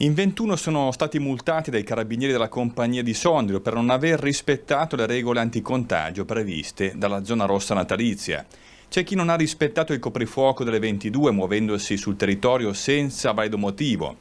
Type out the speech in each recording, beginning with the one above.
In 21 sono stati multati dai carabinieri della compagnia di Sondrio per non aver rispettato le regole anticontagio previste dalla zona rossa natalizia. C'è chi non ha rispettato il coprifuoco delle 22 muovendosi sul territorio senza valido motivo.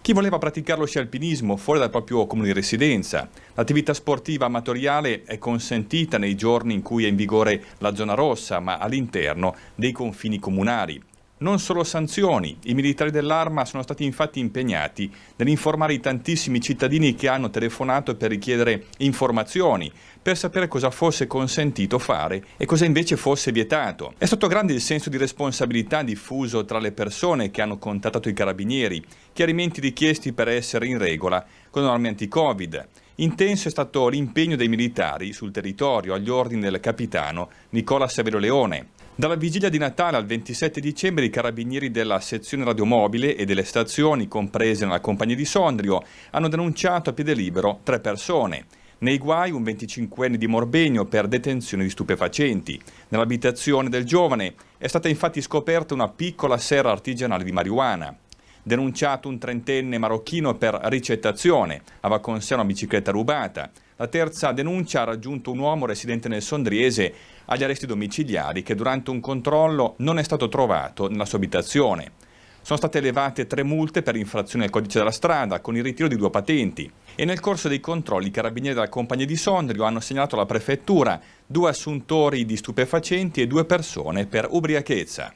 Chi voleva praticare lo sci alpinismo fuori dal proprio comune di residenza. L'attività sportiva amatoriale è consentita nei giorni in cui è in vigore la zona rossa, ma all'interno dei confini comunali non solo sanzioni. I militari dell'arma sono stati infatti impegnati nell'informare i tantissimi cittadini che hanno telefonato per richiedere informazioni, per sapere cosa fosse consentito fare e cosa invece fosse vietato. È stato grande il senso di responsabilità diffuso tra le persone che hanno contattato i carabinieri, chiarimenti richiesti per essere in regola con norme anti-Covid Intenso è stato l'impegno dei militari sul territorio agli ordini del capitano Nicola Severo Leone. Dalla vigilia di Natale al 27 dicembre i carabinieri della sezione radiomobile e delle stazioni comprese nella compagnia di Sondrio hanno denunciato a piede libero tre persone. Nei guai un 25enne di Morbegno per detenzione di stupefacenti. Nell'abitazione del giovane è stata infatti scoperta una piccola serra artigianale di marijuana. Denunciato un trentenne marocchino per ricettazione, aveva con sé una bicicletta rubata. La terza denuncia ha raggiunto un uomo residente nel Sondriese agli arresti domiciliari che durante un controllo non è stato trovato nella sua abitazione. Sono state elevate tre multe per infrazione al codice della strada con il ritiro di due patenti e nel corso dei controlli i carabinieri della compagnia di Sondrio hanno segnalato alla prefettura due assuntori di stupefacenti e due persone per ubriachezza.